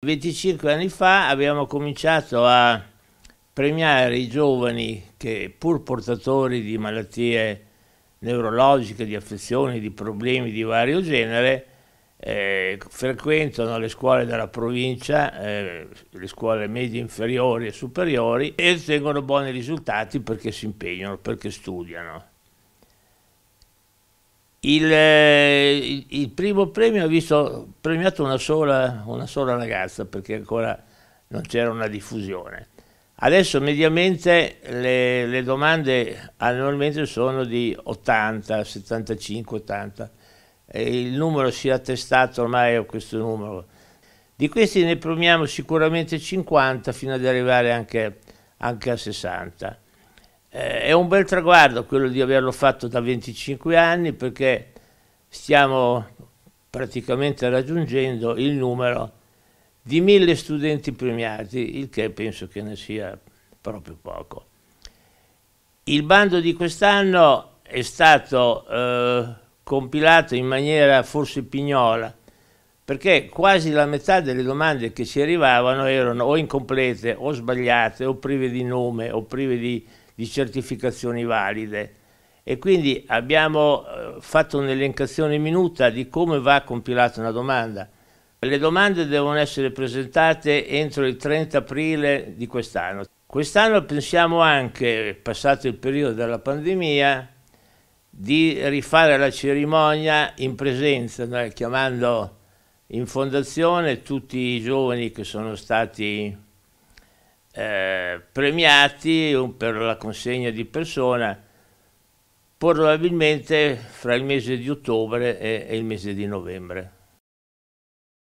25 anni fa abbiamo cominciato a premiare i giovani che pur portatori di malattie neurologiche, di affezioni, di problemi di vario genere, eh, frequentano le scuole della provincia, eh, le scuole medie inferiori e superiori e ottengono buoni risultati perché si impegnano, perché studiano. Il, eh, il, primo premio ha visto premiato una sola, una sola ragazza perché ancora non c'era una diffusione. Adesso mediamente le, le, domande annualmente sono di 80, 75, 80 e il numero si è attestato ormai a questo numero. Di questi ne premiamo sicuramente 50 fino ad arrivare anche, anche a 60 eh, è un bel traguardo quello di averlo fatto da 25 anni perché stiamo praticamente raggiungendo il numero di mille studenti premiati, il che penso che ne sia proprio poco. Il bando di quest'anno è stato eh, compilato in maniera forse pignola, perché quasi la metà delle domande che ci arrivavano erano o incomplete o sbagliate o prive di nome o prive di di certificazioni valide e quindi abbiamo eh, fatto un'elencazione minuta di come va compilata una domanda. Le domande devono essere presentate entro il 30 aprile di quest'anno. Quest'anno pensiamo anche, passato il periodo della pandemia, di rifare la cerimonia in presenza, chiamando in fondazione tutti i giovani che sono stati eh, premiati per la consegna di persona probabilmente fra il mese di ottobre e, e il mese di novembre.